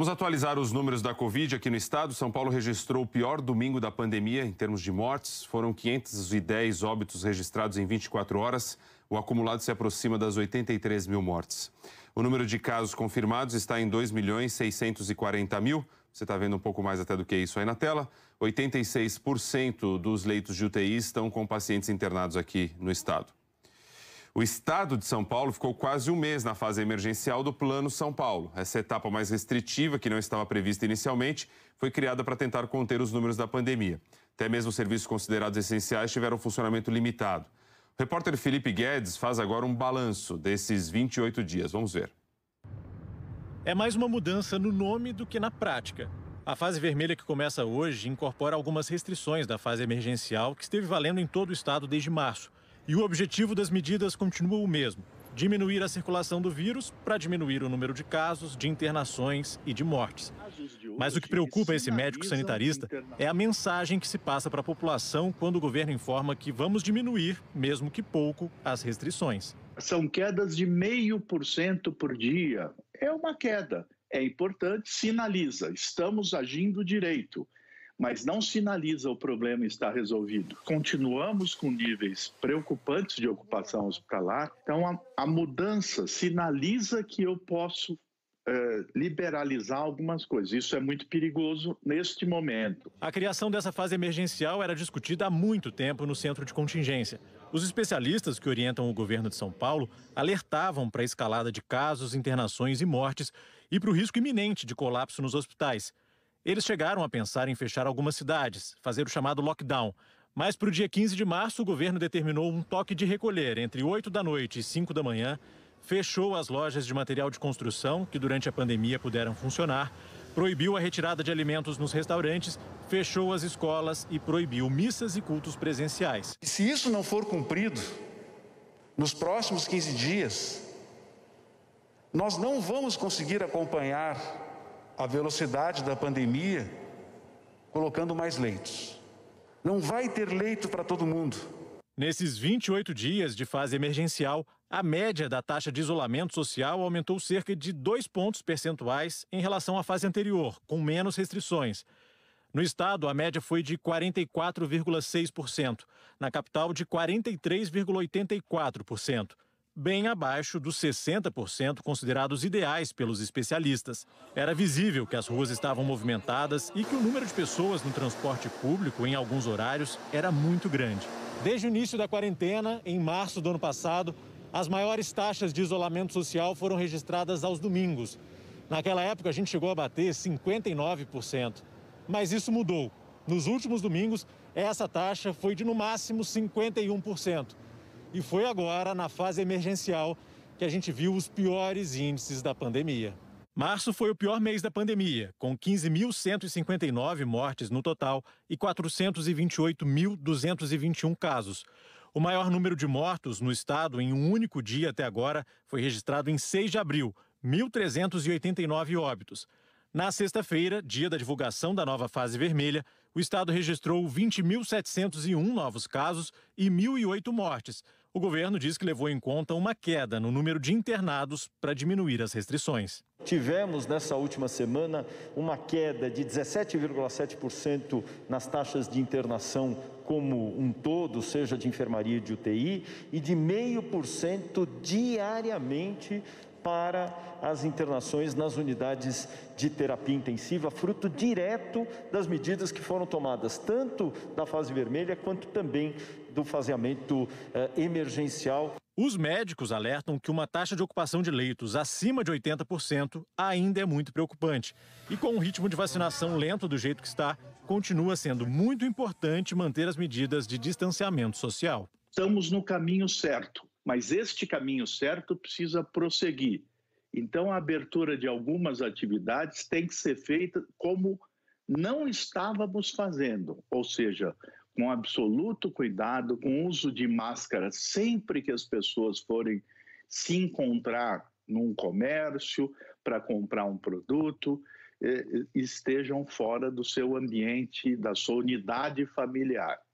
Vamos atualizar os números da Covid aqui no estado. São Paulo registrou o pior domingo da pandemia em termos de mortes. Foram 510 óbitos registrados em 24 horas. O acumulado se aproxima das 83 mil mortes. O número de casos confirmados está em 2 milhões 640 mil. Você está vendo um pouco mais até do que isso aí na tela. 86% dos leitos de UTI estão com pacientes internados aqui no estado. O estado de São Paulo ficou quase um mês na fase emergencial do Plano São Paulo. Essa etapa mais restritiva, que não estava prevista inicialmente, foi criada para tentar conter os números da pandemia. Até mesmo serviços considerados essenciais tiveram funcionamento limitado. O repórter Felipe Guedes faz agora um balanço desses 28 dias. Vamos ver. É mais uma mudança no nome do que na prática. A fase vermelha que começa hoje incorpora algumas restrições da fase emergencial que esteve valendo em todo o estado desde março. E o objetivo das medidas continua o mesmo: diminuir a circulação do vírus para diminuir o número de casos, de internações e de mortes. Mas o que preocupa esse médico sanitarista é a mensagem que se passa para a população quando o governo informa que vamos diminuir, mesmo que pouco, as restrições. São quedas de meio por cento por dia. É uma queda. É importante, sinaliza, estamos agindo direito mas não sinaliza o problema está resolvido. Continuamos com níveis preocupantes de ocupação hospitalar, então a, a mudança sinaliza que eu posso é, liberalizar algumas coisas. Isso é muito perigoso neste momento. A criação dessa fase emergencial era discutida há muito tempo no centro de contingência. Os especialistas que orientam o governo de São Paulo alertavam para a escalada de casos, internações e mortes e para o risco iminente de colapso nos hospitais. Eles chegaram a pensar em fechar algumas cidades, fazer o chamado lockdown. Mas para o dia 15 de março, o governo determinou um toque de recolher entre 8 da noite e 5 da manhã, fechou as lojas de material de construção que durante a pandemia puderam funcionar, proibiu a retirada de alimentos nos restaurantes, fechou as escolas e proibiu missas e cultos presenciais. Se isso não for cumprido nos próximos 15 dias, nós não vamos conseguir acompanhar a velocidade da pandemia colocando mais leitos. Não vai ter leito para todo mundo. Nesses 28 dias de fase emergencial, a média da taxa de isolamento social aumentou cerca de 2 pontos percentuais em relação à fase anterior, com menos restrições. No estado, a média foi de 44,6%, na capital, de 43,84% bem abaixo dos 60% considerados ideais pelos especialistas. Era visível que as ruas estavam movimentadas e que o número de pessoas no transporte público, em alguns horários, era muito grande. Desde o início da quarentena, em março do ano passado, as maiores taxas de isolamento social foram registradas aos domingos. Naquela época, a gente chegou a bater 59%. Mas isso mudou. Nos últimos domingos, essa taxa foi de no máximo 51%. E foi agora, na fase emergencial, que a gente viu os piores índices da pandemia. Março foi o pior mês da pandemia, com 15.159 mortes no total e 428.221 casos. O maior número de mortos no estado em um único dia até agora foi registrado em 6 de abril, 1.389 óbitos. Na sexta-feira, dia da divulgação da nova fase vermelha, o estado registrou 20.701 novos casos e 1.008 mortes o governo diz que levou em conta uma queda no número de internados para diminuir as restrições. Tivemos nessa última semana uma queda de 17,7% nas taxas de internação como um todo, seja de enfermaria e de UTI, e de 0,5% diariamente para as internações nas unidades de terapia intensiva, fruto direto das medidas que foram tomadas, tanto da fase vermelha quanto também do faseamento eh, emergencial. Os médicos alertam que uma taxa de ocupação de leitos acima de 80% ainda é muito preocupante. E com o ritmo de vacinação lento do jeito que está, continua sendo muito importante manter as medidas de distanciamento social. Estamos no caminho certo mas este caminho certo precisa prosseguir. Então, a abertura de algumas atividades tem que ser feita como não estávamos fazendo, ou seja, com absoluto cuidado, com uso de máscara sempre que as pessoas forem se encontrar num comércio para comprar um produto, eh, eh, estejam fora do seu ambiente, da sua unidade familiar.